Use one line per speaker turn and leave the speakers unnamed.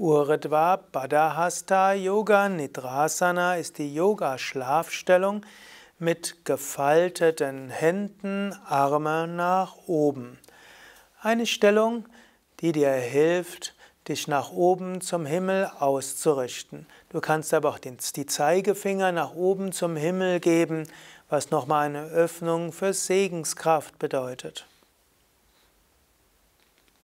Uridva Badahasta Yoga Nidrasana ist die Yoga-Schlafstellung mit gefalteten Händen, Arme nach oben. Eine Stellung, die dir hilft, dich nach oben zum Himmel auszurichten. Du kannst aber auch die Zeigefinger nach oben zum Himmel geben, was nochmal eine Öffnung für Segenskraft bedeutet.